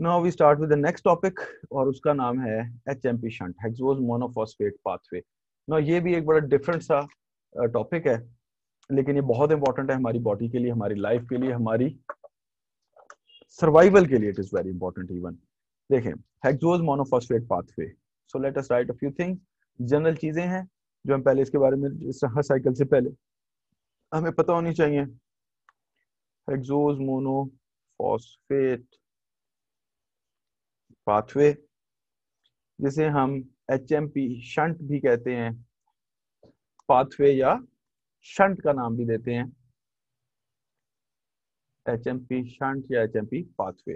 Now we start with the next topic और उसका नाम है H M P shunt hexose monophosphate pathway ना ये भी एक बड़ा डिफरेंट सा टॉपिक है लेकिन ये बहुत इंपॉर्टेंट है हमारी बॉडी के लिए हमारी लाइफ के लिए हमारी सर्वाइवल के लिए it is very important even देखें hexose monophosphate pathway so let us write a few things general चीजें हैं जो हम पहले इसके बारे में हर साइकिल से पहले हमें पता होनी चाहिए हेक्सोज मोनोफॉस्फेट पाथवे जिसे हम एच एम पी शंट भी कहते हैं पाथवे या शंट का नाम भी देते हैं एच एम पी शंट या एच एम पी पाथवे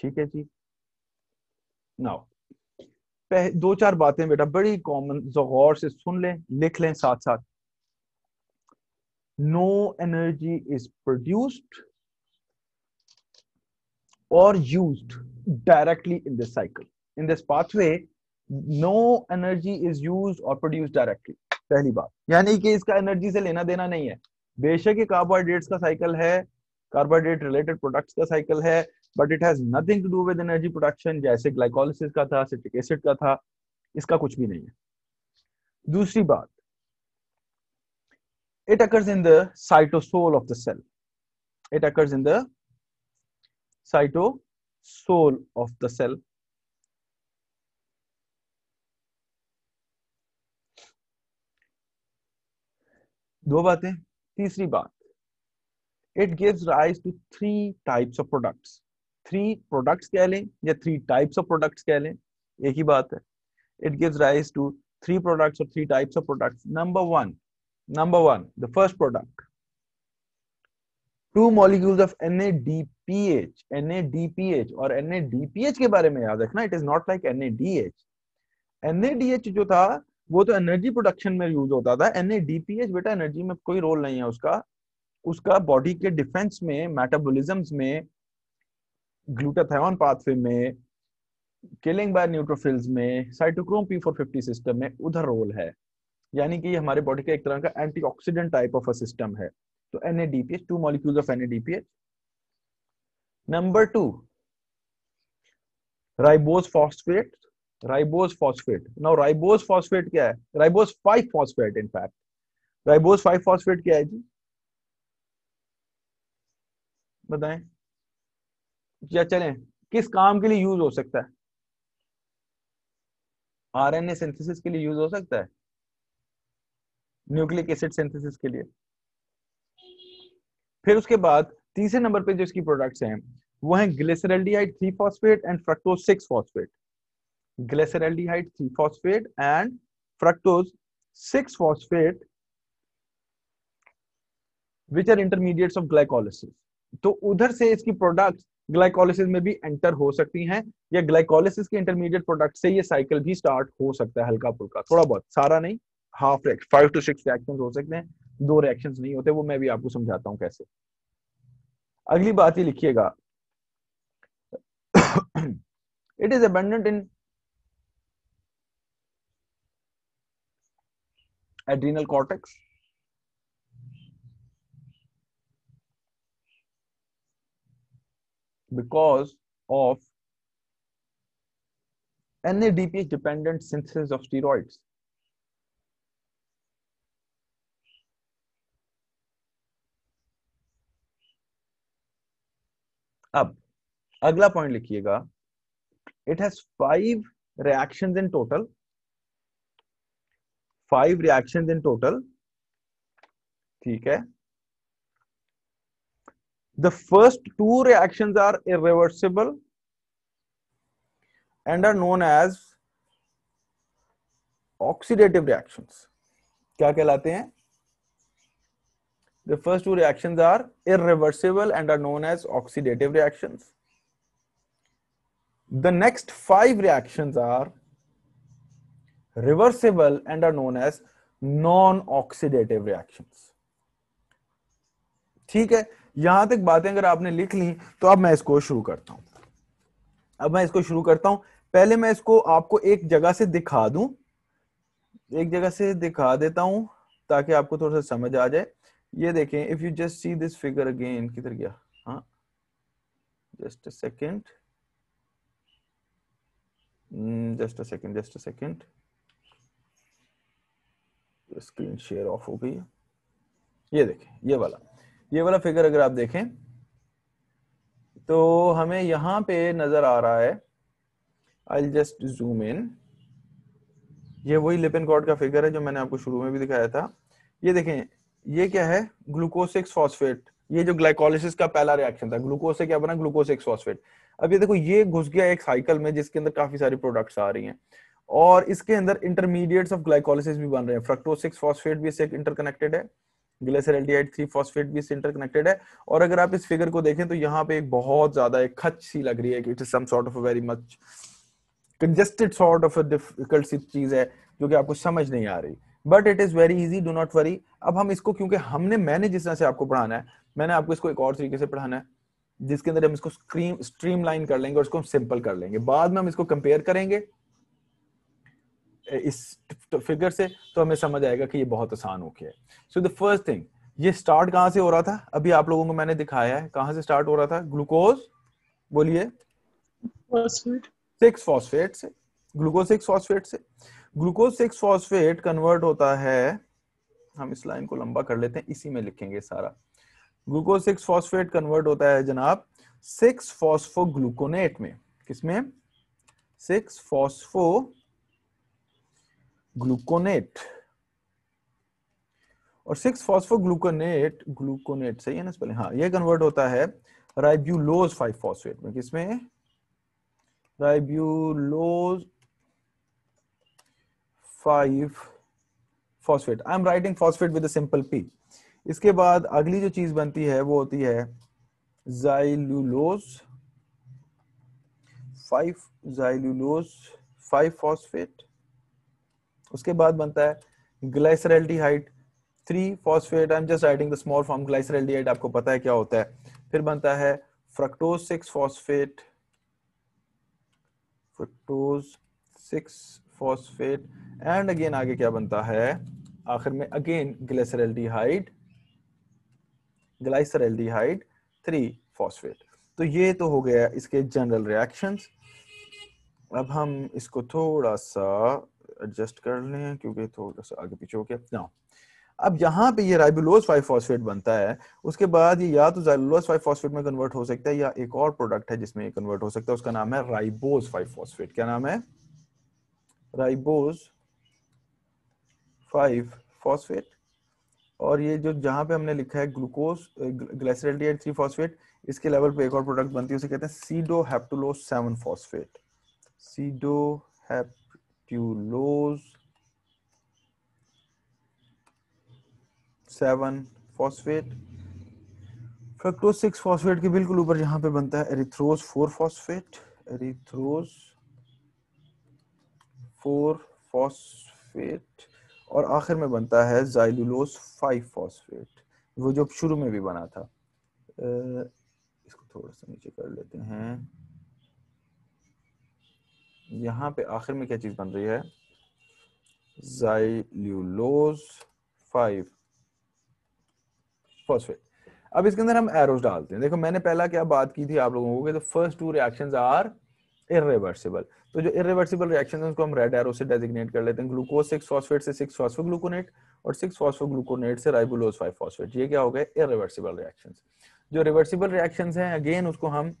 ठीक है जी नाउ दो चार बातें बेटा बड़ी कॉमन गौर से सुन लें लिख लें साथ साथ no energy is produced or used directly in this cycle. In this pathway, no energy is used or produced directly. पहली बात यानी कि इसका एनर्जी से लेना देना नहीं है बेशक ये कार्बोहाइड्रेट्स का साइकिल है कार्बोहाइड्रेट रिलेटेड प्रोडक्ट्स का साइकिल है but it has nothing to do with energy production जैसे ग्लाइकोलिसिस का था सिट्रिक एसिड का था इसका कुछ भी नहीं है दूसरी बात it occurs in the cytosol of the cell it occurs in the cytosol of the cell. दो बातें तीसरी बात it gives rise to three types of products three products कह लें या थ्री टाइप्स ऑफ प्रोडक्ट्स कह लें एक ही बात है it gives rise to three products और three types of products number one number one the first product two molecules of N N A A D D P H P H और N A D P H के बारे में याद रखना it is not like N N A A D H D H जो था वो तो एनर्जी प्रोडक्शन में यूज होता था N A D P H बेटा एनर्जी में कोई रोल नहीं है उसका उसका बॉडी के डिफेंस में मेटाबोलिज्म में ग्लूटाथायोन पाथवे में किलिंग बाय न्यूट्रोफिल्स में cytochrome P four fifty system में उधर रोल है यानी कि हमारे बॉडी का एक तरह का antioxidant type of a system है तो N ADPH two molecule of N ADPH number two ribose phosphate ribose phosphate now ribose phosphate क्या है ribose five phosphate in fact ribose five phosphate क्या है जी बताएं क्या चलें किस काम के लिए यूज हो सकता है आरएनए सिंथेसिस के लिए यूज हो सकता है न्यूक्लिक एसिड सिंथेसिस के लिए फिर उसके बाद तीसरे नंबर पे जो इसकी प्रोडक्ट्स हैं वो हैं glyceraldehyde three phosphate and fructose six phosphate glyceraldehyde three phosphate and fructose six phosphate which are intermediates of glycolysis तो उधर से इसकी प्रोडक्ट्स ग्लाइकोलिसिस में भी एंटर हो सकती हैं या ग्लाइकोलिसिस के इंटरमीडिएट प्रोडक्ट से ये साइकिल भी स्टार्ट हो सकता है हल्का फुल्का थोड़ा बहुत सारा नहीं half five to six reaction हो सकते हैं दो रिएक्शन नहीं होते वो मैं भी आपको समझाता हूं कैसे अगली बात ही लिखिएगा it is abundant in adrenal cortex because of N A DPH dependent synthesis of steroids अब अगला पॉइंट लिखिएगा it has five reactions in total five reactions in total ठीक है the first two reactions are irreversible and are known as oxidative reactions क्या कहलाते हैं The first two reactions are irreversible and are known as oxidative reactions. The next five reactions are reversible and are known as non-oxidative reactions. theek hai yahan tak baatein agar aapne likh li to ab main isko shuru karta hu ab main isko shuru karta hu pehle main isko aapko ek jagah se dikha दूं ek jagah se dikha deta hu ताकि aapko thoda sa samajh aa jaye ये देखें if you just see this figure again किधर गया हाँ just a second just a second just a second screen share off हो गई ये देखें ये वाला ये वाला फिगर अगर आप देखें तो हमें यहां पे नजर आ रहा है आई जस्ट जूम इन ये वही लिपिन कॉर्ड का फिगर है जो मैंने आपको शुरू में भी दिखाया था ये देखें ये क्या है ग्लूकोज सिक्स फॉस्फेट ये जो ग्लाइकोलिसिस का पहला रिएक्शन था ग्लूकोज से क्या बना ग्लूकोज सिक्स फॉस्फेट अब ये देखो ये घुस गया एक साइकिल में जिसके अंदर काफी सारी प्रोडक्ट्स आ रही हैं और इसके अंदर इंटरमीडिएट्स ऑफ ग्लाइकोलिसिस भी बन रहे हैं फ्रक्टोज सिक्स फॉस्फेट भी इससे इंटरकनेक्टेड है ग्लिसरल्डिहाइड थ्री फॉस्फेट भी इससे इंटरकनेक्टेड है और अगर आप इस फिगर को देखें तो यहाँ पे एक बहुत ज्यादा एक खच सी लग रही है it is some sort of a very much congested sort of a difficult सी चीज है जो कि आपको समझ नहीं आ रही but it is very easy do not worry अब हम इसको क्योंकि हमने मैंने जिस तरह से आपको पढ़ाना है मैंने आपको इसको एक और तरीके से पढ़ाना है जिसके अंदर हम इसको स्क्रीम स्ट्रीमलाइन कर लेंगे और इसको हम सिंपल कर लेंगे बाद में हम इसको कंपेयर करेंगे इस फिगर से तो हमें समझ आएगा कि ये बहुत आसान हो गया है सो द फर्स्ट थिंग ये स्टार्ट कहां से हो रहा था अभी आप लोगों को मैंने दिखाया है कहां से स्टार्ट हो रहा था ग्लूकोज बोलिए सिक्स फॉस्फेट से ग्लूकोज सिक्स फॉस्फेट से ग्लूकोज सिक्स फॉस्फेट कन्वर्ट होता है हम इस लाइन को लंबा कर लेते हैं इसी में लिखेंगे सारा ग्लूकोज सिक्स फॉस्फेट कन्वर्ट होता है जनाब सिक्स फॉस्फो ग्लूकोनेट में किसमें सिक्स फॉस्फो ग्लूकोनेट और सिक्स फॉस्फो ग्लूकोनेट ग्लूकोनेट सही है ना पहले हाँ ये कन्वर्ट होता है राइब्यूलोज फाइव फॉस्फेट में किसमें ribulose five phosphate I am writing phosphate with simple P इसके बाद अगली जो चीज बनती है वो होती है xylulose five xylulose five phosphate उसके बाद बनता है glyceraldehyde three phosphate I am just writing the small form glyceraldehyde आपको पता है क्या होता है फिर बनता है fructose six phosphate fructose six phosphate and again आगे क्या बनता है आखिर में again glyceraldehyde glyceraldehyde three phosphate तो ये तो हो गया इसके जनरल रिएक्शंस अब हम इसको थोड़ा सा एडजस्ट कर लें क्योंकि थोड़ा सा आगे पीछे हो गया ना अब यहाँ पे ये राइबुलोज फाइव फॉस्फेट बनता है उसके बाद ये या तो जाइबुलोज फाइव फॉस्फेट में कन्वर्ट हो सकता है या एक और प्रोडक्ट है जिसमें ये कन्वर्ट हो सकता है उसका नाम है राइबोज फाइव फॉस्फेट क्या नाम है राइबोज फाइव फॉस्फेट और ये जो जहां पे हमने लिखा है ग्लूकोज ग्लाइसरल थ्री फॉस्फेट इसके लेवल पे एक और प्रोडक्ट बनती है उसे कहते हैं sedoheptulose seven phosphate sedoheptulose seven phosphate fructose six phosphate के बिल्कुल ऊपर यहाँ पे बनता है erythrose four phosphate erythrose four phosphate और आखिर में बनता है जाइलुलोस फाइव फॉस्फेट वो जो शुरू में भी बना था इसको थोड़ा सा नीचे कर लेते हैं यहाँ पे आखिर में क्या चीज बन रही है जाइल्यूलोज फाइव फॉस्फेट अब इसके अंदर हम एरोस डालते हैं देखो मैंने पहला क्या बात की थी आप लोगों को कि first two reactions are irreversible तो जो इरिवर्सिबल रिएक्शन है उसको हम रेड एरो से डेजिग्नेट कर लेते हैं ग्लूकोज सिक्स फॉस्फेट से सिक्स फॉस्फोग्लूकोनेट और सिक्स फॉस्फोग्लूकोनेट से राइबुलोज फाइव फॉस्फेट ये क्या हो गए इरिवर्सिबल रिएक्शन जो रिवर्सिबल रिएक्शन है अगेन उसको हम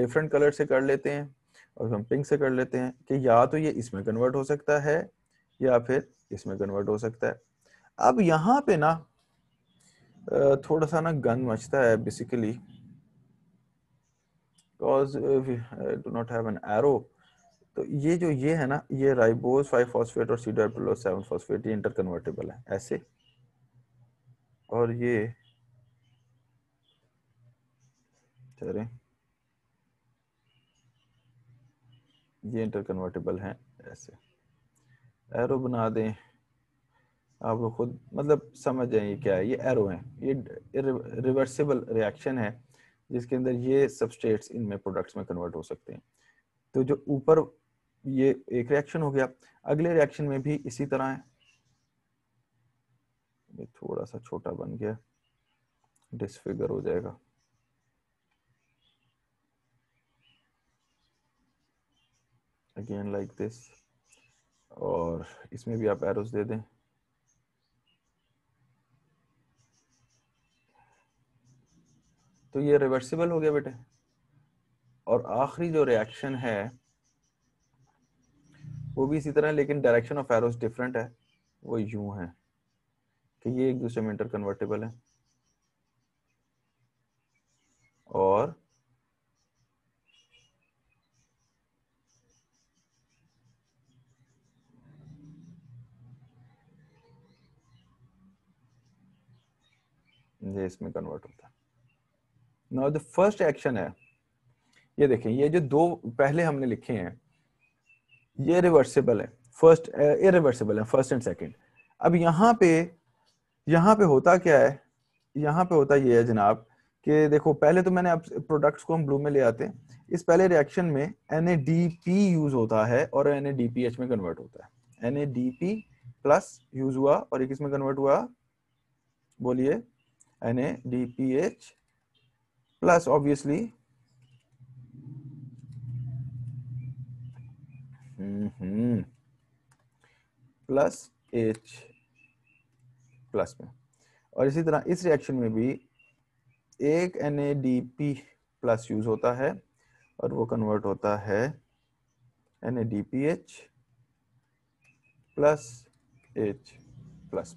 डिफरेंट uh, कलर से कर लेते हैं और हम पिंक से कर लेते हैं कि या तो ये इसमें कन्वर्ट हो सकता है या फिर इसमें कन्वर्ट हो सकता है अब यहाँ पे ना थोड़ा सा ना गन मचता है basically because do not have an arrow तो ये जो ये है ना ये राइबोज फाइव फॉस्फेट और सीडो सेवन फॉस्फेट ये इंटरकन्वर्टेबल है ऐसे और ये चले ये इंटरकन्वर्टेबल है ऐसे एरो बना दें आप लोग खुद मतलब समझ जाए क्या है ये एरो है ये रिवर्सिबल रिएक्शन है जिसके अंदर ये सबस्टेट्स इनमें प्रोडक्ट्स में कन्वर्ट हो सकते हैं तो जो ऊपर ये एक रिएक्शन हो गया अगले रिएक्शन में भी इसी तरह है ये थोड़ा सा छोटा बन गया डिसफिगर हो जाएगा अगेन लाइक दिस और इसमें भी आप एरोस दे दें तो ये रिवर्सिबल हो गया बेटे और आखिरी जो रिएक्शन है वो भी इसी तरह लेकिन डायरेक्शन ऑफ एरोस डिफरेंट है वो यूं है कि ये एक दूसरे में इंटर कन्वर्टेबल है और ये इसमें कन्वर्ट होता है नाउ द फर्स्ट एक्शन है ये देखें ये जो दो पहले हमने लिखे हैं ये रिवर्सिबल है फर्स्ट इरिवर्सिबल है फर्स्ट एंड सेकंड अब यहाँ पे यहाँ पे होता क्या है यहाँ पे होता ये है जनाब कि देखो पहले तो मैंने अब प्रोडक्ट्स को हम ब्लू में ले आते हैं इस पहले रिएक्शन में एन यूज होता है और एन में कन्वर्ट होता है एन प्लस यूज हुआ और एक इसमें कन्वर्ट हुआ बोलिए N plus obviously mm -hmm, plus H plus में और इसी तरह इस रिएक्शन में भी एक एन प्लस यूज होता है और वो कन्वर्ट होता है N plus H plus.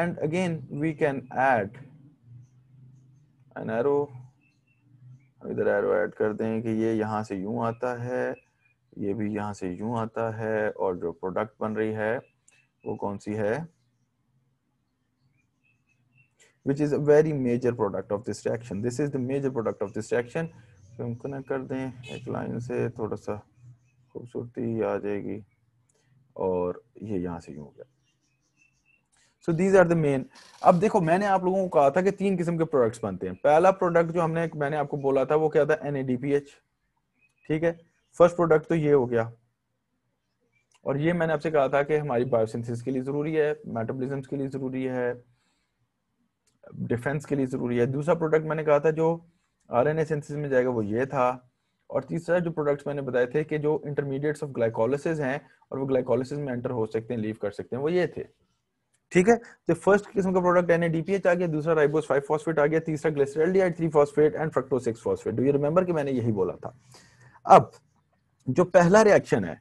And again, we can add N arrow इधर एरो ऐड कर दें कि ये यहाँ से यूं आता है ये भी यहाँ से यूं आता है और जो प्रोडक्ट बन रही है वो कौन सी है which is a very major product of this reaction this is the major product of this reaction तो हम कनेक्ट कर दें एक लाइन से थोड़ा सा खूबसूरती आ जाएगी और ये यहाँ से यूं हो गया so these are the main अब देखो मैंने आप लोगों को कहा था कि तीन किस्म के प्रोडक्ट्स बनते हैं पहला प्रोडक्ट जो हमने मैंने आपको बोला था वो क्या था एन ठीक है फर्स्ट प्रोडक्ट तो ये हो गया और ये मैंने आपसे कहा था कि हमारी बायोसिंथेसिस के लिए जरूरी है मेटाबॉलिज्म के लिए जरूरी है डिफेंस के लिए जरूरी है दूसरा प्रोडक्ट मैंने कहा था जो आरएनए सिंथेसिस में जाएगा वो ये था और तीसरा जो प्रोडक्ट्स मैंने बताए थे कि जो इंटरमीडिएट्स ऑफ ग्लाइकोलाइसिस हैं और वो ग्लाइकोलाइसिस में एंटर हो सकते हैं लीव कर सकते हैं वो ये थे ठीक है तो फर्स्ट किस्म का प्रोडक्ट एन डीपीएच आ गया दूसरा राइबोस फाइव फॉस्फेट आ गया तीसरा glyceraldehyde three phosphate and fructose six phosphate do you remember कि मैंने यही बोला था अब जो पहला रिएक्शन है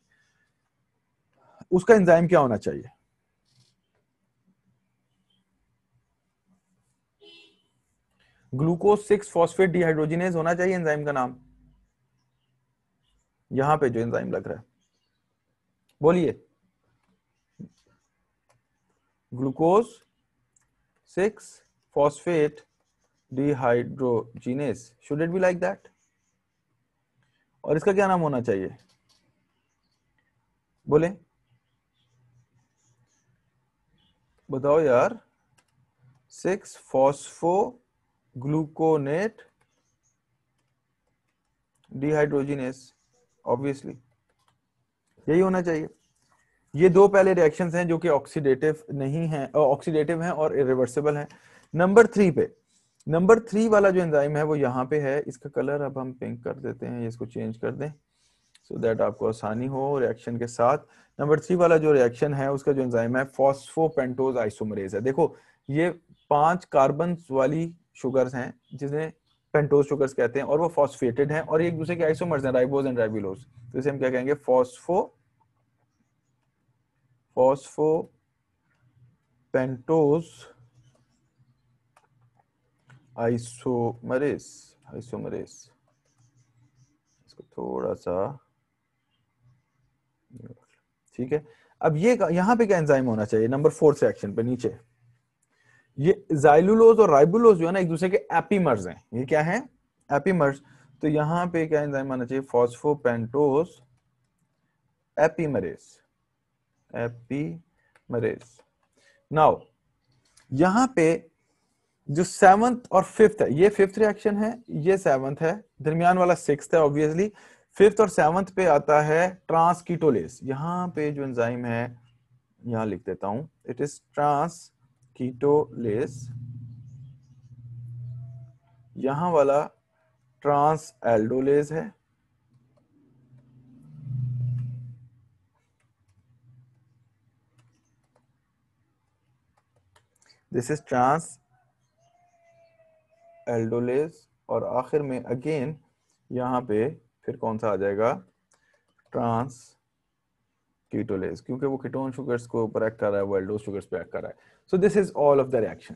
उसका एंजाइम क्या होना चाहिए ग्लूकोज सिक्स फॉस्फेट डिहाइड्रोजिनेज होना चाहिए एंजाइम का नाम यहां पे जो एंजाइम लग रहा है बोलिए glucose six phosphate dehydrogenase should it be like that और इसका क्या नाम होना चाहिए बोले बताओ यार six phosphogluconate dehydrogenase obviously यही होना चाहिए ये दो पहले रिएक्शंस हैं जो कि ऑक्सीडेटिव नहीं है ऑक्सीडेटिव हैं और इरिवर्सिबल हैं नंबर थ्री पे नंबर थ्री वाला जो एंजाइम है वो यहाँ पे है इसका कलर अब हम पिंक कर देते हैं इसको चेंज कर दें सो so दैट आपको आसानी हो रिएक्शन के साथ नंबर थ्री वाला जो रिएक्शन है उसका जो एंजाइम है फॉस्फोपेंटोज आइसोमरेज है देखो ये पांच कार्बन वाली शुगर्स हैं जिसे पेंटोज शुगर्स कहते हैं और वो फॉस्फेटेड हैं और एक दूसरे के आइसोमर्स हैं राइबोज एंड राइबिलोज तो इसे हम क्या कहेंगे फॉस्फो पेंटोस आइसोमरेस आइसोमरेस इसको थोड़ा सा ठीक है अब ये यहां पे क्या एंजाइम होना चाहिए नंबर फोर से एक्शन पे नीचे ये जाइलुलोज और राइबुलोज जो है ना एक दूसरे के एपीमर्स हैं ये क्या है एपीमर्स तो यहां पे क्या एंजाइम आना चाहिए फॉस्फोपेंटोस एपीमरेस एपीमरेज नाउ यहां पे जो सेवंथ और फिफ्थ है ये फिफ्थ रिएक्शन है ये सेवंथ है दरमियान वाला सिक्स है ऑब्वियसली फिफ्थ और सेवंथ पे आता है ट्रांसकीटोलेस यहां पे जो एंजाइम है यहां लिख देता हूं इट इज ट्रांसकीटोलेस यहां वाला ट्रांस एल्डोलेज है दिस इज ट्रांस एल्डोलेस और आखिर में अगेन यहाँ पे फिर कौन सा आ जाएगा ट्रांस कीटोलेस क्योंकि वो कीटोन शुगर्स को ऊपर एक्ट कर रहा है वो एल्डोज शुगर्स पे एक्ट कर रहा है so this is all of the reaction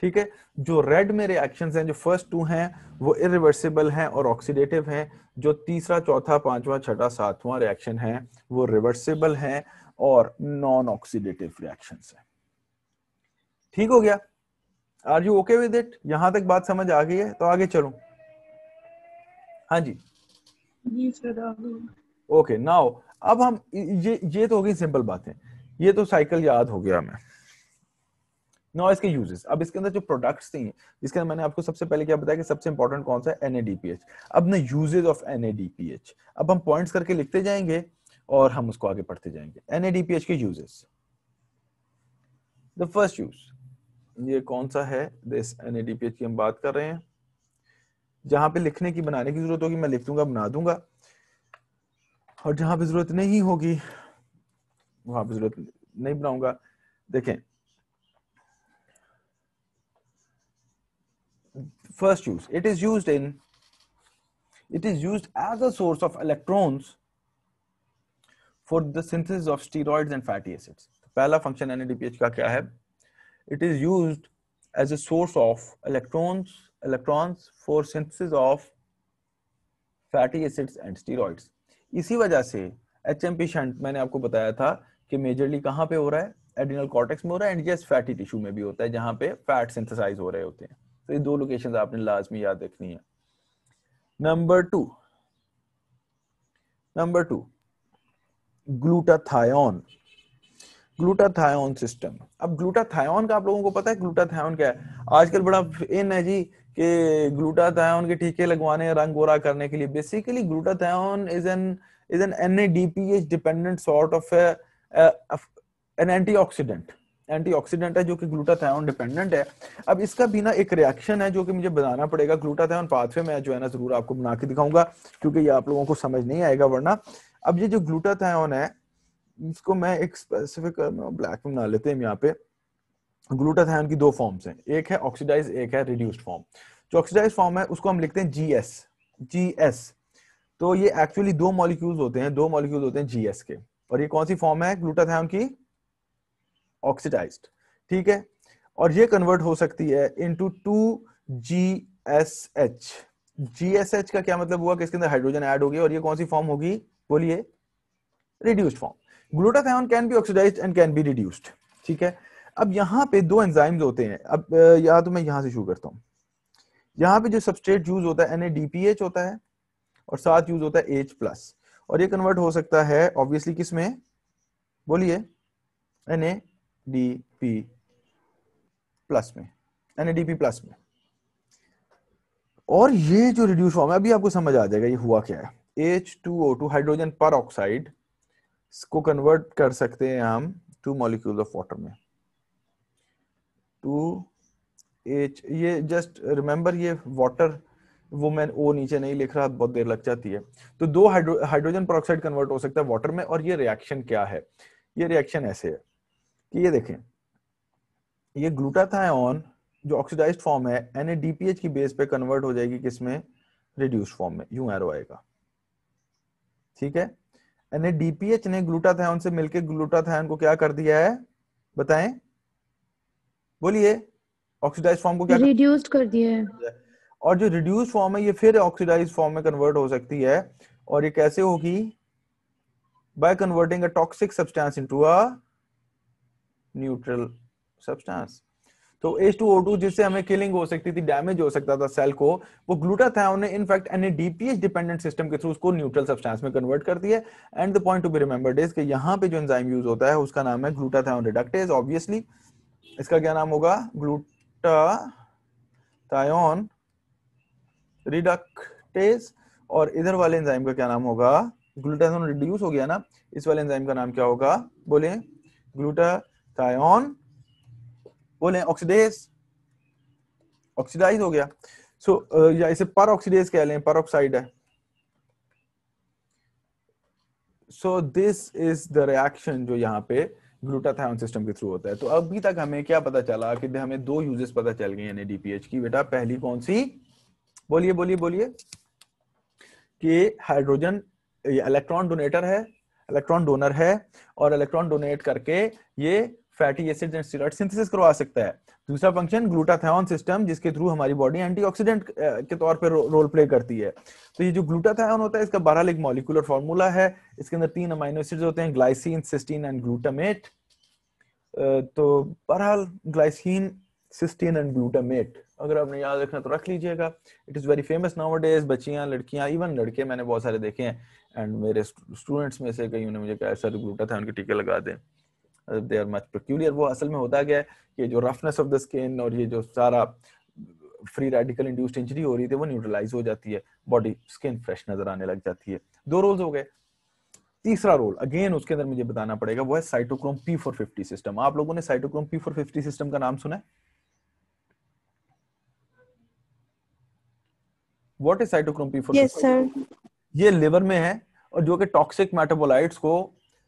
ठीक है जो रेड में रिएक्शन हैं जो फर्स्ट टू हैं वो इरिवर्सिबल हैं और ऑक्सीडेटिव हैं जो तीसरा चौथा पांचवा छठा सातवां रिएक्शन है वो रिवर्सिबल हैं और नॉन ऑक्सीडेटिव रिएक्शन हैं ठीक हो गया are you okay with it यहां तक बात समझ आ गई है तो आगे चलो हाँ जी ओके नाउ अब हम ये ये तो हो गई सिंपल बातें ये तो साइकिल याद हो गया हमें नाउ इसके यूजेस अब इसके अंदर जो प्रोडक्ट्स थी जिसके अंदर मैंने आपको सबसे पहले क्या बताया कि सबसे इंपॉर्टेंट कौन सा है एनएडीपीएच अब ना यूजेज ऑफ एनएडीपीएच अब हम पॉइंट्स करके लिखते जाएंगे और हम उसको आगे पढ़ते जाएंगे एनएडीपीएच के यूजेस द फर्स्ट यूज ये कौन सा है दिस एन की हम बात कर रहे हैं जहां पे लिखने की बनाने की जरूरत होगी मैं लिख दूंगा बना दूंगा और जहां पे जरूरत नहीं होगी वहां पे जरूरत नहीं बनाऊंगा देखें first use it is use in it is use as a source of electrons for the synthesis of steroids and fatty acids पहला फंक्शन एनएडीपीएच का क्या है it is used as a source of electrons electrons for synthesis of fatty acids and steroids इसी वजह से H M patient मैंने आपको बताया था कि मेजरली कहाँ पे हो रहा है एडिनल कॉर्टेक्स में हो रहा है एंड यस फैटी टिश्यू में भी होता है जहाँ पे फैट सिंथेसाइज हो रहे होते हैं तो ये दो लोकेशन आपने लाजमी याद रखनी है number two number two glutathione glutathione system अब ग्लूटाथायोन का आप लोगों को पता है ग्लूटाथायोन क्या है आजकल बड़ा इन है जी कि ग्लूटाथायोन के टीके लगवाने रंग गोरा करने के लिए basically glutathione is an is an N A D P H dependent sort of an anti antioxidant antioxidant है जो कि ग्लूटाथायोन डिपेंडेंट है अब इसका भी ना एक रिएक्शन है जो कि मुझे बताना पड़ेगा ग्लूटाथायोन पाथवे में जो है ना जरूर आपको बना के दिखाऊंगा क्योंकि ये आप लोगों को समझ नहीं आएगा वरना अब ये जो ग्लूटाथायोन है इसको मैं एक स्पेसिफिक ब्लैक में बना लेते हैं यहाँ पे ग्लूटाथायन की दो फॉर्म्स हैं एक है ऑक्सीडाइज एक है रिड्यूस्ड फॉर्म जो ऑक्सीडाइज फॉर्म है उसको हम लिखते हैं जीएस जीएस तो ये एक्चुअली दो मॉलिक्यूल्स होते हैं दो मॉलिक्यूल होते हैं जीएस के और ये कौन सी फॉर्म है ग्लूटाथायन की ऑक्सीडाइज ठीक है और ये कन्वर्ट हो सकती है into two G S H G S H का क्या मतलब हुआ कि इसके अंदर हाइड्रोजन एड हो गया और ये कौन सी फॉर्म होगी बोलिए reduced form glutathione can be oxidise and can be reduced ठीक है अब यहाँ पे दो एंजाइम्स होते हैं अब या तो मैं यहां से शुरू करता हूँ यहाँ पे जो सबस्ट्रेट यूज होता है एन होता है और साथ यूज होता है एच प्लस और ये कन्वर्ट हो सकता है ऑब्वियसली किस में बोलिए N A D P plus में N A D P plus में और ये जो रिड्यूस फॉर्म है अभी आपको समझ आ जाएगा ये हुआ क्या है H two O two hydrogen peroxide इसको कन्वर्ट कर सकते हैं हम टू मॉलिक्यूल ऑफ वाटर में टू एच ये जस्ट रिमेंबर ये वाटर वो मैं ओ नीचे नहीं लिख रहा बहुत देर लग जाती है तो दो हाइड्रो हाइड्रोजन प्रोक्साइड कन्वर्ट हो सकता है वाटर में और ये रिएक्शन क्या है ये रिएक्शन ऐसे है कि ये देखें ये ग्लूटाथायन जो ऑक्सीडाइज्ड फॉर्म है एन की बेस पे कन्वर्ट हो जाएगी किसमें रिड्यूस्ड फॉर्म में यू एरो आएगा ठीक है यानी डीपीएच ने ग्लूटाथायन से मिलकर ग्लूटाथायन को क्या कर दिया है बताएं बोलिए ऑक्सीडाइज फॉर्म को क्या रिड्यूज कर दिया है और जो रिड्यूस फॉर्म है ये फिर ऑक्सीडाइज फॉर्म में कन्वर्ट हो सकती है और ये कैसे होगी by converting a toxic substance into a neutral substance तो टू ओ टू जिससे हमें किलिंग हो सकती थी डैमेज हो सकता था सेल को वो ग्लूटाथायोन ने in fact N DPH dependent system के थ्रू उसको न्यूट्रल सब्सटेंस में कन्वर्ट करती है and the point to be remember days कि यहाँ पे जो एंजाइम यूज होता है उसका नाम है ग्लूटाथायोन रिडक्टेज ऑब्वियसली इसका क्या नाम होगा ग्लूटाथायोन रिडक्टेज और इधर वाले एंजाइम का क्या नाम होगा ग्लूटाथायोन रिड्यूस हो गया ना इस वाले एंजाइम का नाम क्या होगा बोले ग्लूटाथायोन बोले ऑक्सीडेज ऑक्सीडाइज हो गया सो so, uh, या इसे पर ऑक्सीडेज कह लें पर ऑक्साइड है so this is the reaction जो यहाँ पे ग्लूटाथायोन सिस्टम के थ्रू होता है तो अभी तक हमें क्या पता चला कि हमें दो यूजेस पता चल गए यानी डीपीएच की बेटा पहली कौन सी बोलिए बोलिए बोलिए कि हाइड्रोजन इलेक्ट्रॉन डोनेटर है इलेक्ट्रॉन डोनर है और इलेक्ट्रॉन डोनेट करके ये fatty acid and steroid synthesis करवा सकता है दूसरा फंक्शन ग्लूटाथायोन सिस्टम जिसके थ्रू हमारी बॉडी एंटीऑक्सीडेंट के तौर पर रो, रोल प्ले करती है तो ये जो ग्लूटाथायोन होता है इसका बहरहाल एक मॉलिकुलर फॉर्मूला है इसके अंदर तीन अमाइनो एसिड्स होते हैं ग्लाइसिन सिस्टीन एंड ग्लूटामेट तो बहरहाल ग्लाइसिन सिस्टीन एंड ग्लूटामेट अगर आपने याद रखना तो रख लीजिएगा it is very famous nowadays बच्चियां लड़कियां इवन लड़के मैंने बहुत सारे देखे हैं एंड मेरे स्टूडेंट्स में से कई उन्होंने मुझे कहा सर ग्लूटाथायोन के टीके लगा दें दे आर मच पिक्यूलियर वो असल में होता गया कि जो रफनेस ऑफ द स्किन और ये जो सारा फ्री रेडिकल इंड्यूस्ड इंजरी हो रही थी वो न्यूट्रलाइज हो जाती है बॉडी स्किन फ्रेश नजर आने लग जाती है दो रोल्स हो गए तीसरा रोल अगेन उसके अंदर मुझे बताना पड़ेगा वो है cytochrome P four fifty system आप लोगों ने cytochrome P four fifty system का नाम सुना है what is cytochrome P four ये लिवर में है और जो कि टॉक्सिक मेटाबोलाइट्स को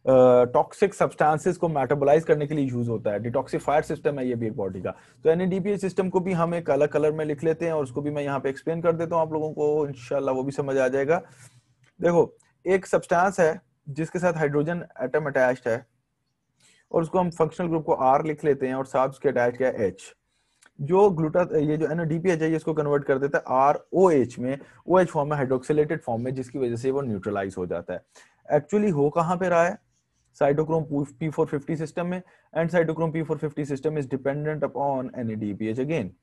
टॉक्सिक सब्सटेंसेस को मेटाबोलाइज करने के लिए यूज होता है डिटॉक्सीफायर सिस्टम है ये भी एक बॉडी का तो एन सिस्टम को भी हम एक अलग कलर में लिख लेते हैं और उसको भी मैं यहाँ पे एक्सप्लेन कर देता हूँ आप लोगों को इनशाला वो भी समझ आ जाएगा देखो एक सब्सटेंस है जिसके साथ हाइड्रोजन एटम अटैच है और उसको हम फंक्शनल ग्रुप को आर लिख लेते हैं और साथ उसके अटैच किया एच जो ग्लूटा ये जो एनओडीपीएच है इसको कन्वर्ट कर देता है आर ओ एच में ओ एच फॉर्म में हाइड्रोक्सिलेटेड फॉर्म में जिसकी वजह से वो न्यूट्रलाइज हो जाता है एक्चुअली हो कहाँ पे रहा है साइटोक्रोम पी सिस्टम में and cytochrome P system is dependent upon NADPH again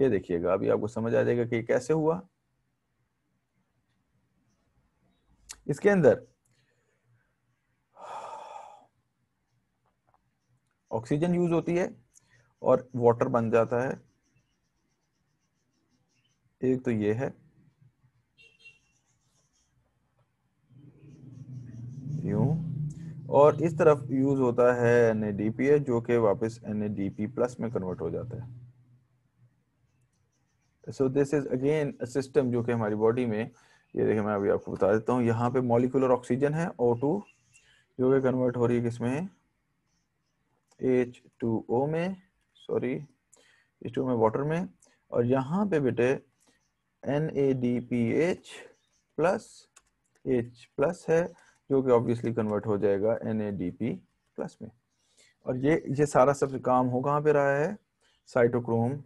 ये देखिएगा अभी आपको समझ आ जाएगा कि कैसे हुआ इसके अंदर ऑक्सीजन यूज होती है और वाटर बन जाता है एक तो ये है और इस तरफ यूज होता है एन ए डी पी जो कि वापस N A D P plus में कन्वर्ट हो जाता है so this is again system जो कि हमारी बॉडी में ये देखिए मैं अभी आपको बता देता हूँ यहाँ पे मॉलिकुलर ऑक्सीजन है ओ टू जो कि कन्वर्ट हो रही है किसमें एच टू ओ में सॉरी एच टू में वाटर में और यहाँ पे बेटे N A D P H plus H plus है जो कि ऑब्वियसली कन्वर्ट हो जाएगा एन प्लस में और ये ये सारा सब काम हो कहाँ पे रहा है साइटोक्रोम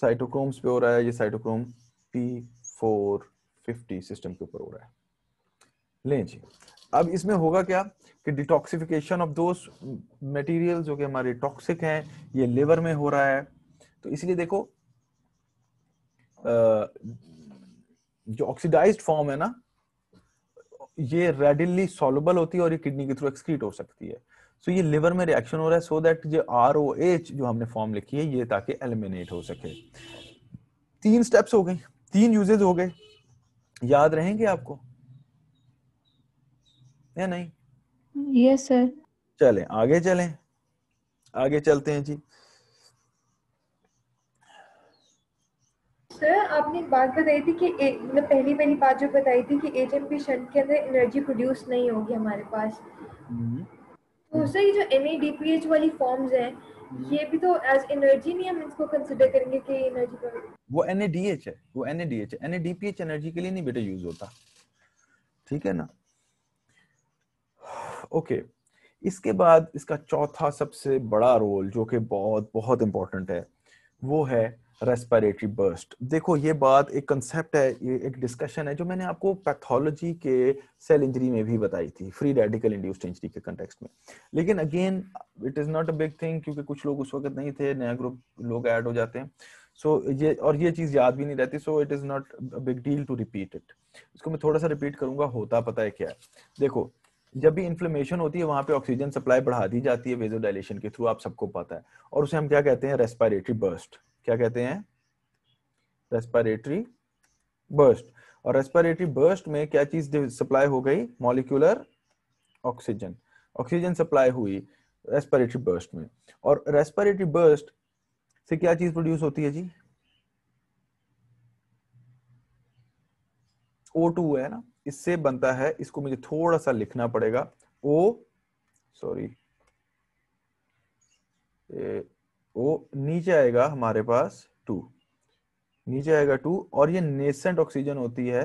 साइटोक्रोम्स पे हो रहा है ये cytochrome P four fifty system के ऊपर हो रहा है लें जी अब इसमें होगा क्या कि डिटॉक्सिफिकेशन ऑफ दोस मटेरियल जो कि हमारे टॉक्सिक हैं ये लिवर में हो रहा है तो इसलिए देखो आ, जो ऑक्सीडाइज्ड फॉर्म है ना ये रेडिली सॉलेबल होती है और ये किडनी के थ्रू एक्सक्रीट हो सकती है सो so, ये लिवर में रिएक्शन हो रहा है सो so दैट जो आर ओ एच जो हमने फॉर्म लिखी है ये ताकि एलिमिनेट हो सके तीन स्टेप्स हो गई तीन यूजेज हो गए याद रहेंगे आपको या नहीं यस yes, सर चलें आगे चलें आगे चलते हैं जी सर आपने एक बात बताई थी कि मतलब पहली पहली बात जो बताई थी कि एच एम पी शंट के अंदर एनर्जी प्रोड्यूस नहीं होगी हमारे पास हम्म। तो सर ये जो N A D P H वाली फॉर्म्स हैं हम्म। ये भी तो एज एनर्जी नहीं हम इसको कंसिडर करेंगे कि एनर्जी का वो एन है वो एन है एन एनर्जी के लिए नहीं बेटा यूज होता ठीक है ना ओके इसके बाद इसका चौथा सबसे बड़ा रोल जो कि बहुत बहुत इंपॉर्टेंट है वो है रेस्पिरेटरी बर्स्ट देखो ये बात एक कंसेप्ट है ये एक डिस्कशन है जो मैंने आपको पैथोलॉजी के सेल इंजरी में भी बताई थी फ्री रेडिकल इंड्यूस्ड इंजरी के कंटेक्स्ट में लेकिन again it is not a big thing क्योंकि कुछ लोग उस वक्त नहीं थे नया ग्रुप लोग ऐड हो जाते हैं सो so, ये और ये चीज याद भी नहीं रहती so it is not big deal to repeat it इसको मैं थोड़ा सा रिपीट करूंगा होता पता है क्या है देखो जब भी इन्फ्लेमेशन होती है वहां पे ऑक्सीजन सप्लाई बढ़ा दी जाती है वेजोडाइलेशन के थ्रू आप सबको पता है और उसे हम क्या कहते हैं रेस्पिरेटरी बर्स्ट क्या कहते हैं रेस्पायरेटरी बर्स्ट और रेस्पायरेटरी बर्स्ट में क्या चीज सप्लाई हो गई मॉलिक्यूलर ऑक्सीजन ऑक्सीजन सप्लाई हुई रेस्पायरेटरी बर्स्ट में और रेस्पायरेटरी बर्स्ट से क्या चीज प्रोड्यूस होती है जी O2 है ना इससे बनता है इसको मुझे थोड़ा सा लिखना पड़ेगा ओ सॉरी वो नीचे आएगा हमारे पास टू नीचे आएगा टू और ये नेसेंट ऑक्सीजन होती है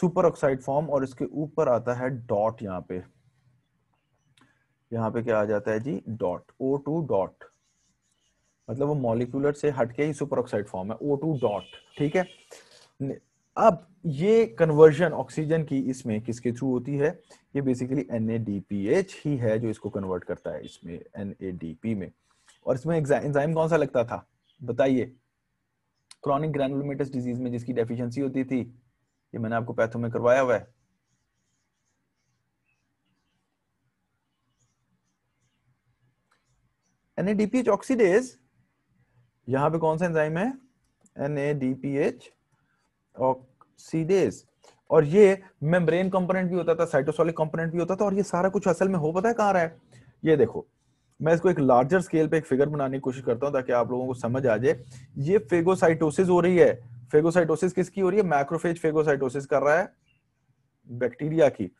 सुपर ऑक्साइड फॉर्म और इसके ऊपर आता है डॉट यहाँ पे यहाँ पे क्या आ जाता है जी डॉट ओ टू डॉट मतलब वो मॉलिक्यूलर से हटके ही सुपर ऑक्साइड फॉर्म है ओ टू डॉट ठीक है अब ये कन्वर्जन ऑक्सीजन की इसमें किसके थ्रू होती है ये बेसिकली एन ही है जो इसको कन्वर्ट करता है इसमें एन में और इसमें एंजाइम कौन सा लगता था बताइए क्रॉनिक ग्रैनुलोमेटस डिजीज में जिसकी डेफिशिएंसी होती थी ये मैंने आपको पैथो में करवाया हुआ है एनएडीपीएच ऑक्सीडेज यहां पे कौन सा एंजाइम है एनएडीपीएच ऑक्सीडेज और ये मेम्ब्रेन कंपोनेंट भी होता था साइटोसोलिक कंपोनेंट भी होता था और ये सारा कुछ असल में हो पता है कहां रहा है ये देखो मैं इसको एक लार्जर स्केल पे एक फिगर बनाने की कोशिश करता हूँ ताकि आप लोगों को समझ आ जाए ये फेगोसाइटोसिस हो रही है फेगोसाइटोसिस किसकी हो रही है मैक्रोफेज फेगोसाइटोसिस कर रहा है बैक्टीरिया की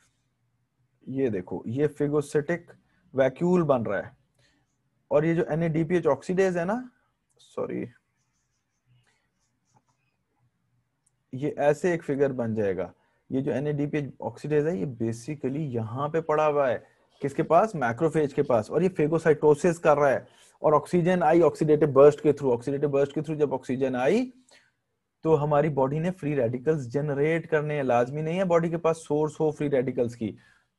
ये देखो ये फेगोसिटिक वैक्यूल बन रहा है और ये जो एन ऑक्सीडेज है ना सॉरी ये ऐसे एक फिगर बन जाएगा ये जो एन ऑक्सीडेज है ये बेसिकली यहां पे पड़ा हुआ है किसके पास मैक्रोफेज के पास और ये फेगोसाइटोसिस कर रहा है और ऑक्सीजन आई ऑक्सीडेटिव बर्स्ट के थ्रू ऑक्सीडेटिव बर्स्ट के थ्रू जब ऑक्सीजन आई तो हमारी बॉडी ने फ्री रेडिकल्स जनरेट करने हैं लाजमी नहीं है बॉडी के पास सोर्स हो फ्री रेडिकल्स की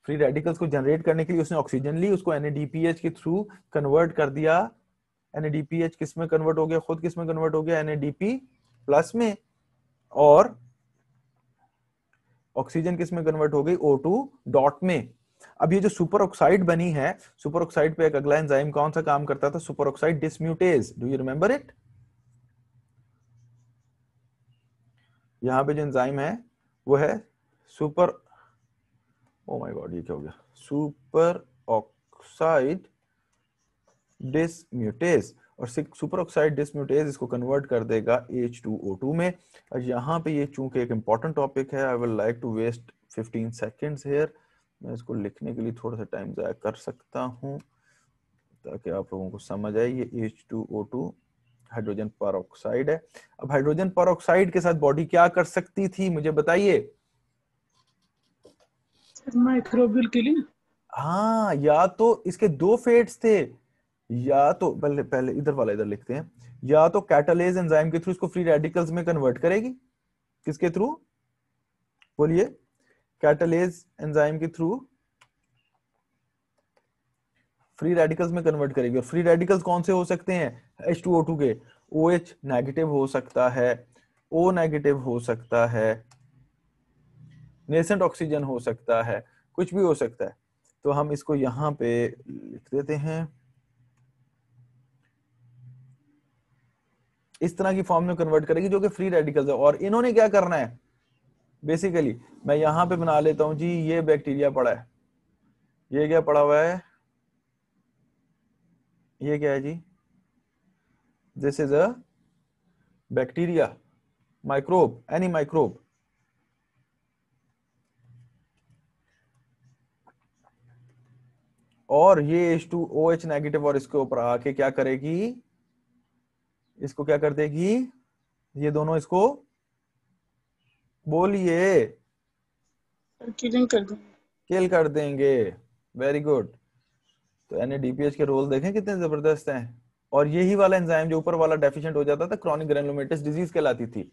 फ्री रेडिकल्स को जनरेट करने के लिए उसने ऑक्सीजन ली उसको एनएडीपीएच के थ्रू कन्वर्ट कर दिया एनएडीपीएच किस में कन्वर्ट हो गया खुद किस में कन्वर्ट हो गया एनएडीपी प्लस में और ऑक्सीजन किस में कन्वर्ट हो गई ओ डॉट में अब ये जो सुपर ऑक्साइड बनी है सुपर ऑक्साइड पे एक अगला एंजाइम कौन सा काम करता था superoxide dismutase do you remember it यहां पे जो एंजाइम है वो है सुपर ओ माय गॉड ये क्या हो गया सुपर ऑक्साइड डिसम्यूटेज और सुपर ऑक्साइड डिसम्यूटेज इसको कन्वर्ट कर देगा एच टू ओ टू में और यहां पर चूंकि एक इंपॉर्टेंट टॉपिक है I would like to waste fifteen second here मैं इसको लिखने के लिए थोड़ा सा टाइम जया कर सकता हूँ ताकि आप लोगों को समझ आए ये H two O two hydrogen पर है अब हाइड्रोजन पर के साथ बॉडी क्या कर सकती थी मुझे बताइए माइक्रोबियल लिए हाँ या तो इसके दो फेट्स थे या तो पहले पहले इधर वाला इधर लिखते हैं या तो कैटालेज एंजाइम के थ्रू इसको फ्री रेडिकल्स में कन्वर्ट करेगी किसके थ्रू बोलिए कैटलेज एंजाइम के थ्रू फ्री रेडिकल्स में कन्वर्ट करेगी और फ्री रेडिकल्स कौन से हो सकते हैं एच टू ओ टू के ओ एच नेगेटिव हो सकता है ओ नेगेटिव हो सकता है नेसेंट ऑक्सीजन हो सकता है कुछ भी हो सकता है तो हम इसको यहां पे लिख देते हैं इस तरह की फॉर्म में कन्वर्ट करेगी जो कि फ्री रेडिकल्स है और इन्होंने क्या करना है बेसिकली मैं यहां पे बना लेता हूं जी ये बैक्टीरिया पड़ा है ये क्या पड़ा हुआ है ये क्या है जी this is a bacteria microbe any microbe और ये H two O H negative और इसके ऊपर आके क्या करेगी इसको क्या कर देगी ये दोनों इसको बोलिए किलिंग कर देंगे किल कर देंगे वेरी गुड तो यानी डीपीएच के रोल देखें कितने जबरदस्त हैं और यही वाला एंजाइम जो ऊपर वाला डेफिशिएंट हो जाता था क्रॉनिक ग्रेनोमेटिस डिजीज कहलाती थी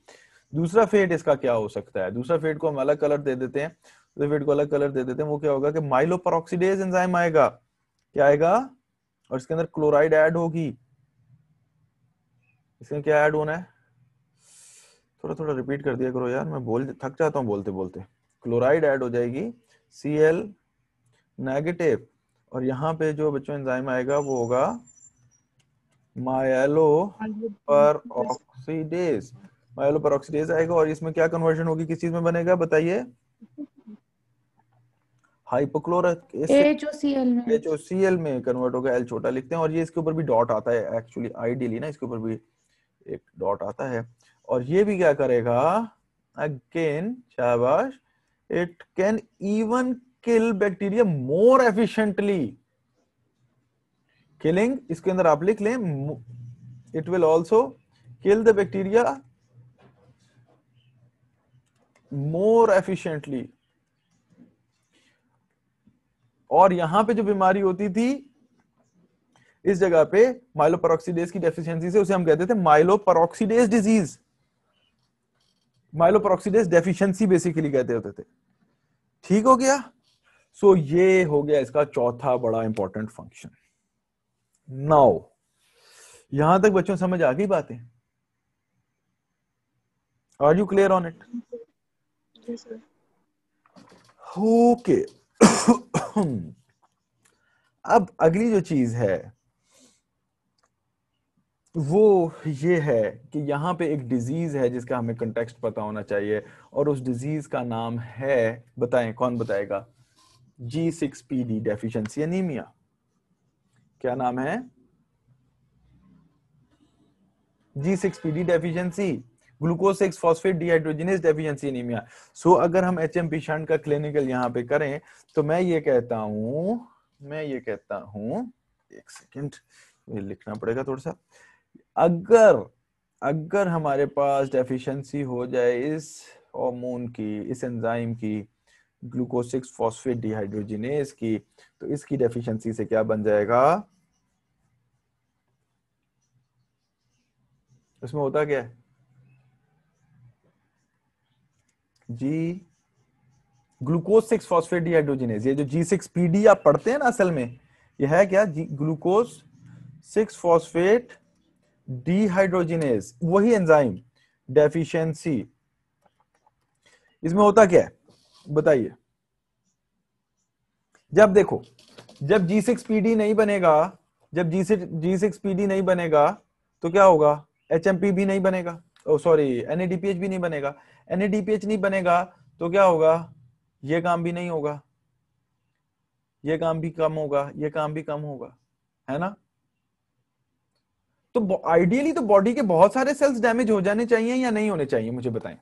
दूसरा फेट इसका क्या हो सकता है दूसरा फेट को हम अलग कलर दे देते हैं दूसरे फेट को अलग कलर दे देते हैं वो क्या होगा कि माइलोपरऑक्सीडेज एंजाइम आएगा क्या आएगा और इसके अंदर क्लोराइड ऐड होगी इसमें क्या ऐड होना है थोड़ा थोड़ा रिपीट कर दिया करो यार मैं बोल थक जाता हूँ बोलते बोलते क्लोराइड ऐड हो जाएगी सी एल नेगेटिव और यहाँ पे जो बच्चों एंजाइम आएगा वो होगा मायलो पर ऑक्सीडेज मायलो पर ऑक्सीडेज आएगा और इसमें क्या कन्वर्जन होगी किस चीज में बनेगा बताइए हाइपोक्लोरिक एचओसीएल में कन्वर्ट होगा एल छोटा लिखते हैं और ये इसके ऊपर भी डॉट आता है एक्चुअली आईडियली ना इसके ऊपर भी एक डॉट आता है और ये भी क्या करेगा अगेन शाबाश it can even kill bacteria more efficiently killing इसके अंदर आप लिख लें it will also kill the bacteria more efficiently और यहां पे जो बीमारी होती थी इस जगह पे माइलोपरोक्सीडेज की डेफिशिएंसी से उसे हम कहते थे myeloperoxidase disease myeloperoxidase deficiency basically कहते होते थे ठीक हो गया सो so, ये हो गया इसका चौथा बड़ा इंपॉर्टेंट फंक्शन नाउ यहां तक बच्चों समझ आ गई बातें are you clear on it okay अब अगली जो चीज है वो ये है कि यहाँ पे एक डिजीज है जिसका हमें कंटेक्सट पता होना चाहिए और उस डिजीज का नाम है बताएं कौन बताएगा G six P D deficiency anaemia क्या नाम है G six P D deficiency glucose six phosphate dehydrogenase deficiency anaemia so अगर हम एच एम पेशेंट का क्लिनिकल यहाँ पे करें तो मैं ये कहता हूं मैं ये कहता हूं एक सेकेंड लिखना पड़ेगा थोड़ा सा अगर अगर हमारे पास डेफिशिएंसी हो जाए इस हॉर्मोन की इस एंजाइम की ग्लूकोज सिक्स फॉस्फेट डिहाइड्रोजिनेस की तो इसकी डेफिशिएंसी से क्या बन जाएगा इसमें होता क्या है G glucose six phosphate dehydrogenase ये जो जी सिक्स पीडी आप पढ़ते हैं ना असल में ये है क्या G glucose six phosphate dehydrogenase वही एंजाइम डेफिशिएंसी इसमें होता क्या है बताइए जब देखो जब पीडी नहीं बनेगा जब पीडी नहीं बनेगा तो क्या होगा पी भी नहीं बनेगा ओ सॉरी एनएडीपीएच भी नहीं बनेगा एनएडीपीएच नहीं बनेगा तो क्या होगा ये काम भी नहीं होगा ये काम भी कम होगा ये काम भी कम होगा है ना तो आइडियली तो बॉडी के बहुत सारे सेल्स डैमेज हो जाने चाहिए या नहीं होने चाहिए मुझे बताएं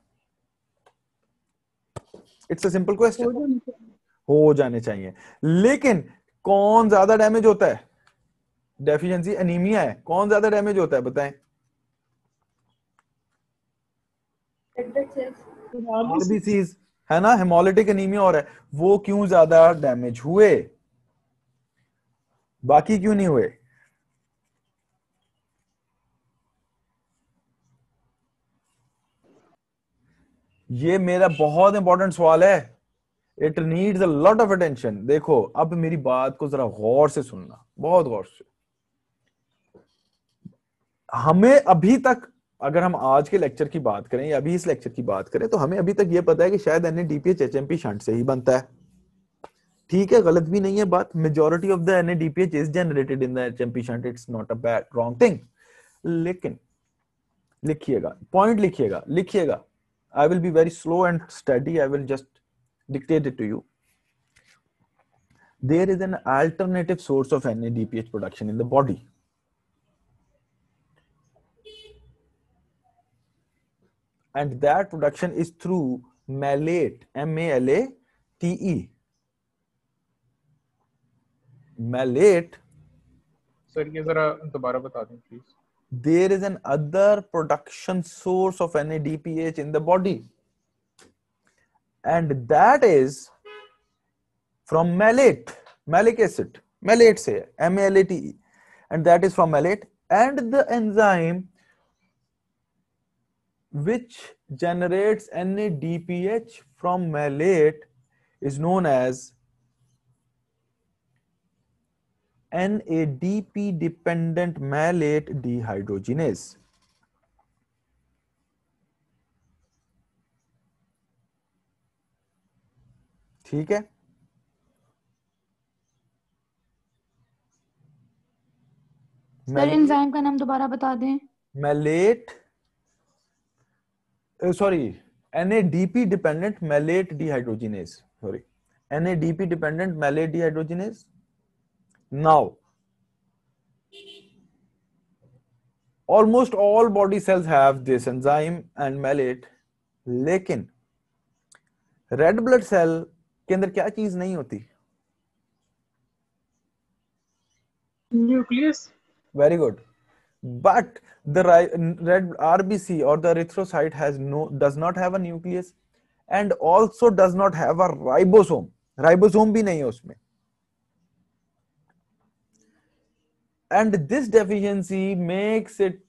इट्स अ सिंपल क्वेश्चन हो जाने चाहिए लेकिन कौन ज्यादा डैमेज होता है डेफिशिएंसी एनीमिया है कौन ज्यादा डैमेज होता है बताएं आरबीसीज है ना हेमोलिटिक एनीमिया और है वो क्यों ज्यादा डैमेज हुए बाकी क्यों नहीं हुए ये मेरा बहुत इंपॉर्टेंट सवाल है it needs a lot of attention देखो अब मेरी बात को जरा गौर से सुनना बहुत गौर से हमें अभी तक अगर हम आज के लेक्चर की बात करें या अभी इस लेक्चर की बात करें तो हमें अभी तक ये पता है कि शायद N H H M P shunt से ही बनता है ठीक है गलत भी नहीं है बात majority of the N H is generated in the H M P shunt it's not a bad wrong thing लेकिन लिखिएगा पॉइंट लिखिएगा लिखिएगा I will be very slow and steady. I will just dictate it to you. There is an alternative source of NADPH production in the body. And that production is through malate, M-A-L-A-T-E. Malate. Sir, ये जरा दोबारा there is an other production source of NADPH in the body. And that is from malate, malic acid, malate say, M-A-L-A-T-E. And that is from malate and the enzyme which generates NADPH from malate is known as NADP dependent malate dehydrogenase. ठीक है sir enzyme का नाम दोबारा बता दें malate sorry NADP dependent malate dehydrogenase sorry NADP dependent malate dehydrogenase Now, almost all body cells have this enzyme and malate, लेकिन red blood cell के अंदर क्या चीज नहीं होती nucleus very good but the red rbc or the erythrocyte has no does not have a nucleus and also does not have a ribosome ribosome bhi nahi hai usme and this deficiency makes it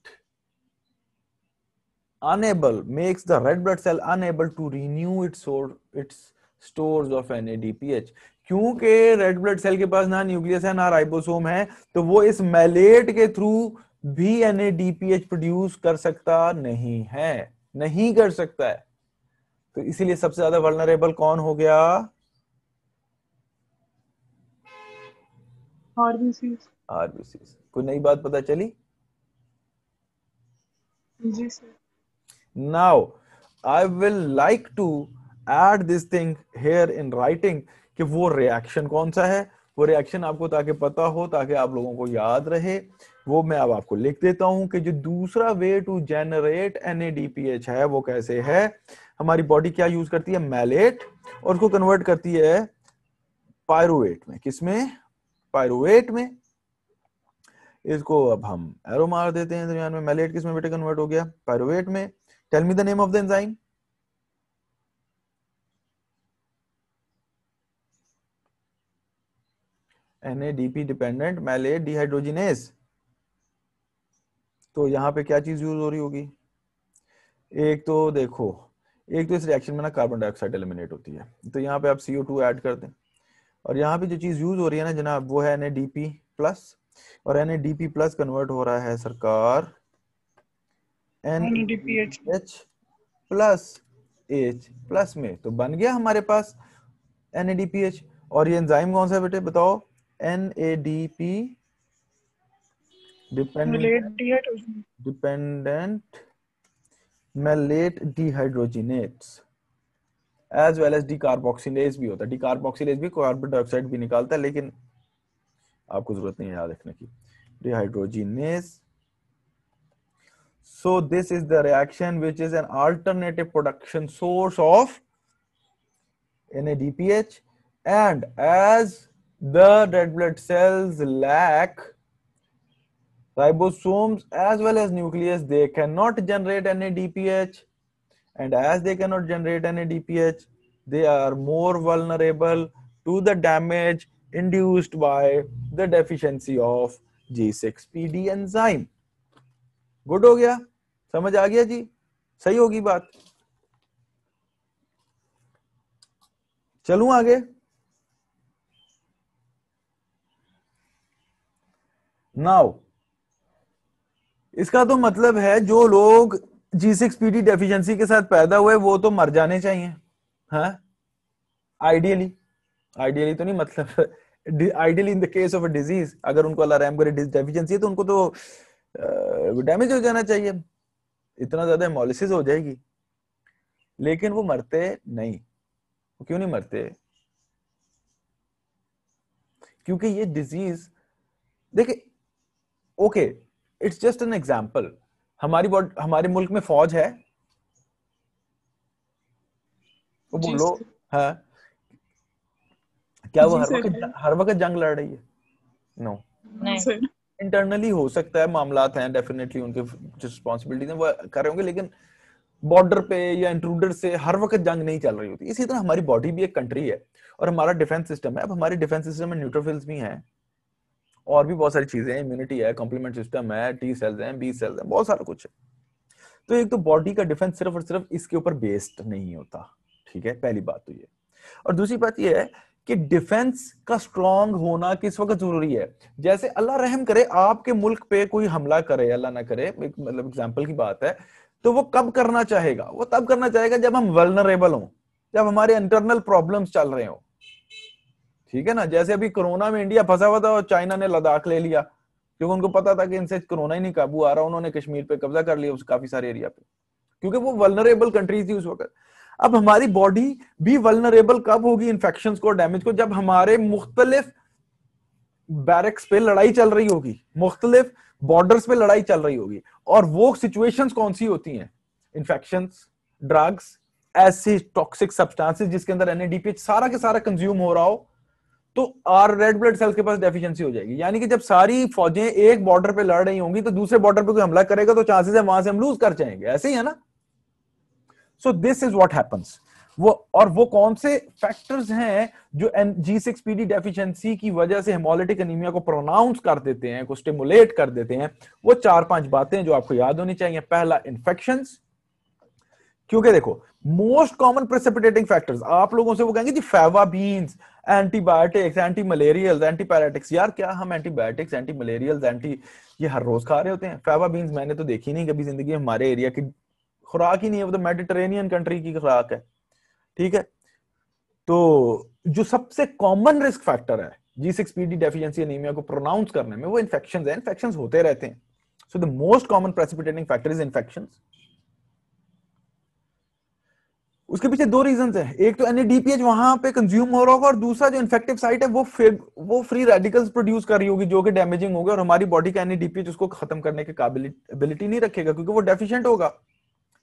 unable makes the red blood cell unable to renew its or its stores of NADPH क्योंकि red blood cell के पास ना nucleus है ना ribosome है तो वो इस मैलेट के थ्रू भी एनएडीपीएच प्रोड्यूस कर सकता नहीं है नहीं कर सकता है तो इसीलिए सबसे ज्यादा वर्नरेबल कौन हो गया आरबीसी कोई नई बात पता चली now I will like to add this thing here in writing कि वो रिएक्शन कौन सा है वो रिएक्शन आपको ताकि पता हो ताकि आप लोगों को याद रहे वो मैं अब आपको लिख देता हूं कि जो दूसरा वे टू जेनरेट एन है वो कैसे है हमारी बॉडी क्या यूज करती है मैलेट और उसको कन्वर्ट करती है पायरुवेट में किसमें पायरुवेट में इसको अब हम एरो मार देते हैं दरमियान में मैलेट किस में बेटे कन्वर्ट हो गया पायरोवेट में tell me the name of the enzyme NADP dependent malate dehydrogenase तो यहाँ पे क्या चीज यूज हो रही होगी एक तो देखो एक तो इस रिएक्शन में ना कार्बन डाइऑक्साइड एलिमिनेट होती है तो यहाँ पे आप सीओ टू ऐड कर दें और यहाँ पे जो चीज यूज हो रही है ना जनाब वो है एन प्लस और एन डीपी प्लस कन्वर्ट हो रहा है सरकार N H plus H plus में तो बन गया हमारे पास एन और ये एंजाइम कौन सा है बेटे बताओ N A D P dependent dependent malate dehydrogenase as well as decarboxylase भी होता है डी डिकार्बोक्सिलेज भी कार्बन डाइऑक्साइड भी निकालता है लेकिन आपको जरूरत नहीं है याद रखने की dehydrogenase so this is the reaction which is an alternative production source of NADPH and as the red blood cells lack ribosomes as well as nucleus they cannot generate NADPH and as they cannot generate NADPH they are more vulnerable to the damage induced by the deficiency of G6PD enzyme. Good हो गया समझ आ गया जी सही होगी बात चलू आगे now इसका तो मतलब है जो लोग G6PD डेफिशियंसी के साथ पैदा हुए वो तो मर जाने चाहिए हाँ आइडियली आइडियली तो नहीं मतलब ideally in the case of a disease अगर उनको अलाराम करे डेफिशिएंसी है तो उनको तो डैमेज हो जाना चाहिए इतना ज्यादा हेमोलिसिस हो जाएगी लेकिन वो मरते नहीं वो क्यों नहीं मरते क्योंकि ये डिजीज देखिए okay it's just an example हमारी हमारे मुल्क में फौज है वो बोलो हाँ क्या वो हर वक्त हर वक्त जंग लड़ रही है नो इंटरनली हो सकता है मामला हैं डेफिनेटली उनके रिस्पॉन्सिबिलिटी वो कर रहे होंगे लेकिन बॉर्डर पे या इंट्रूडर से हर वक्त जंग नहीं चल रही होती इसी तरह हमारी बॉडी भी एक कंट्री है और हमारा डिफेंस सिस्टम है अब हमारे डिफेंस सिस्टम में न्यूट्रोफिल्स भी हैं और भी बहुत सारी चीजें हैं इम्यूनिटी है कॉम्प्लीमेंट सिस्टम है टी सेल्स हैं बी सेल्स हैं बहुत सारा कुछ है तो एक तो बॉडी का डिफेंस सिर्फ और सिर्फ इसके ऊपर बेस्ड नहीं होता ठीक है पहली बात तो ये और दूसरी बात यह है कि डिफेंस का स्ट्रॉन्ग होना किस वक्त जरूरी है जैसे अल्लाह रहम करे आपके मुल्क पे कोई हमला करे अल्लाह ना करे एक मतलब एग्जाम्पल की बात है तो वो कब करना चाहेगा वो तब करना चाहेगा जब हम वेलनरेबल हों जब हमारे इंटरनल प्रॉब्लम चल रहे हो ठीक है ना जैसे अभी कोरोना में इंडिया फंसा हुआ था और चाइना ने लद्दाख ले लिया क्योंकि उनको पता था कि इनसे कोरोना ही नहीं काबू आ रहा उन्होंने कश्मीर पे कब्जा कर लिया उस काफी सारे एरिया पे क्योंकि वो वलनरेबल कंट्रीज थी उस वक्त अब हमारी बॉडी भी वलनरेबल कब होगी इन्फेक्शन को डैमेज को जब हमारे मुख्तलिफ बैरक्स पे लड़ाई चल रही होगी मुख्तलिफ बॉर्डर्स पे लड़ाई चल रही होगी और वो सिचुएशंस कौन सी होती हैं इन्फेक्शन ड्रग्स ऐसी टॉक्सिक सब्सटेंसेस जिसके अंदर एनएडीपीएच सारा के सारा कंज्यूम हो रहा हो तो आर रेड ब्लड सेल्स के पास डेफिशिएंसी हो जाएगी यानी कि जब सारी फौजें एक बॉर्डर पे लड़ रही होंगी तो दूसरे बॉर्डर पे कोई हमला करेगा तो चांसेस है वहां से हम लूज कर जाएंगे ऐसे ही है ना so this is what happens वो और वो कौन से फैक्टर्स हैं जो जी सिक्स पीडी डेफिशिएंसी की वजह से हेमोलिटिक एनीमिया को प्रोनाउंस कर देते हैं को स्टिमुलेट कर देते हैं वो चार पांच बातें जो आपको याद होनी चाहिए पहला इन्फेक्शन क्योंकि देखो मोस्ट कॉमन प्रेसिपिटेटिंग फैक्टर्स आप लोगों से वो कहेंगे जी fava beans antibiotics anti malarial pyretics यार क्या हम एंटीबायोटिक्स एंटी मलेरियल एंटी ये हर रोज खा रहे होते हैं फेवा बीन्स मैंने तो देखी नहीं कभी जिंदगी हमारे एरिया की खुराक ही नहीं है वो तो मेडिटेरेनियन कंट्री की खुराक है ठीक है तो जो सबसे कॉमन रिस्क फैक्टर है G six P D deficiency anaemia को प्रोनाउंस करने में वो इन्फेक्शन है इन्फेक्शन होते रहते हैं so the most common precipitating factor is infection उसके पीछे दो रीजन है एक तो एनएडीपीएच वहां पे कंज्यूम हो रहा होगा और दूसरा जो इन्फेक्टिव साइट है वो वो फ्री रेडिकल्स प्रोड्यूस कर रही होगी जो कि डैमेजिंग होगा और हमारी बॉडी का एनएडीपीएच उसको खत्म करने के काबिलिटी नहीं रखेगा क्योंकि वो डेफिशिएंट होगा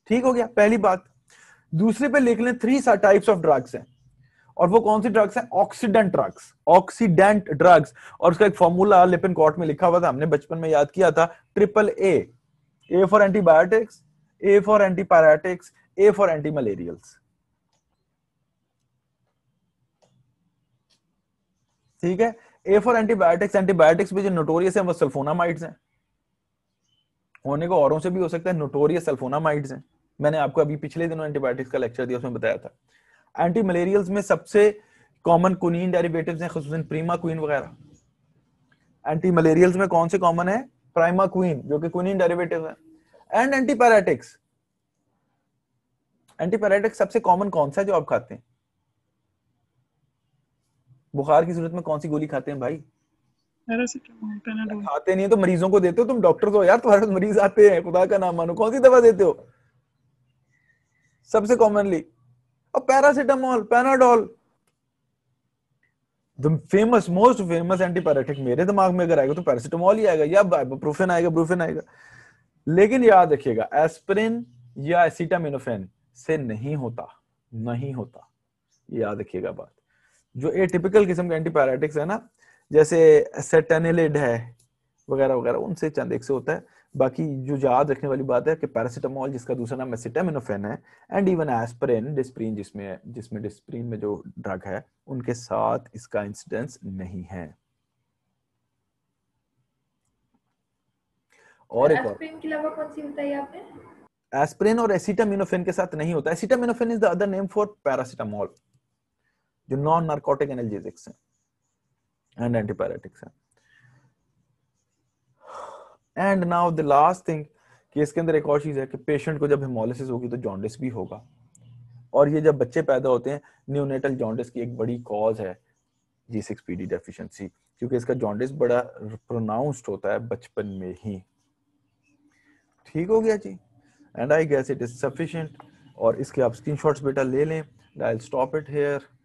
ठीक हो गया पहली बात दूसरे पे लिख लें थ्री टाइप्स ऑफ ड्रग्स हैं और वो कौन सी ड्रग्स हैं ऑक्सीडेंट ड्रग्स ऑक्सीडेंट ड्रग्स और उसका एक फॉर्मूला लिपिन कॉट में लिखा हुआ था हमने बचपन में याद किया था triple A A for antibiotics A for antipyretics A for anti malarials ठीक है ए फॉर एंटीबायोटिक्स एंटीबायोटिक्स भी जो नोटोरियस है वो सल्फोनामाइड्स हैं होने को औरों से भी हो सकता है नोटोरियस सल्फोनामाइड्स हैं मैंने आपको अभी पिछले दिनों एंटीबायोटिक्स का लेक्चर दिया उसमें बताया था एंटी मलेरियल्स में सबसे कॉमन कुनीन डेरिवेटिव्स हैं खसूस प्रीमा क्वीन वगैरह एंटी मलेरियल्स में कौन से कॉमन है प्राइमा क्वीन जो कि क्विनिन डेरिवेटिव है एंड एंटीपैराटिक्स एंटीपैराटिक्स सबसे कॉमन कौन सा है जो आप खाते हैं बुखार की सूरत में कौन सी गोली खाते हैं भाई खाते नहीं है तो मरीजों को देते हो तुम डॉक्टर हो यार तुम्हारे मरीज आते हैं खुदा का नाम मानो कौन सी दवा देते हो सबसे कॉमनली और paracetamol Panadol the famous most famous antipyretic मेरे दिमाग में अगर आएगा तो पैरासिटामोल ही आएगा या ब्रूफेन आएगा ब्रूफेन आएगा लेकिन याद रखिएगा एस्पिरिन या एसिटामिनोफेन से नहीं होता नहीं होता याद रखिएगा बात जो ए टिपिकल किस्म के एंटीपायरेटिक्स है ना जैसे सेटेनिलिड है वगैरह वगैरह उनसे चंद एक से होता है बाकी जो याद रखने वाली बात है कि पैरासिटामोल जिसका दूसरा नाम एसिटामिनोफेन है एंड इवन एस्पिरिन डिस्प्रिन जिसमें जिसमें डिस्प्रिन में जो ड्रग है उनके साथ इसका इंसिडेंस नहीं है और एक और के अलावा कौन सी बताई आपने एस्प्रिन और एसिटामिनोफेन के साथ नहीं होता acetaminophen is the other name for paracetamol जो नॉन नार्कोटिक एनाल्जेसिक्स हैं एंड एंटीपायरेटिक्स हैं and now the last thing कि इसके अंदर एक और चीज है कि पेशेंट को जब हेमोलिसिस होगी तो जॉन्डिस भी होगा और ये जब बच्चे पैदा होते हैं न्यूनेटल जॉन्डिस की एक बड़ी कॉज है G six P D deficiency क्योंकि इसका जॉन्डिस बड़ा प्रोनाउंस्ड होता है बचपन में ही ठीक हो गया ji and I guess it is sufficient और इसके आप स्क्रीनशॉट्स बेटा ले लें आई स्टॉप इट हेयर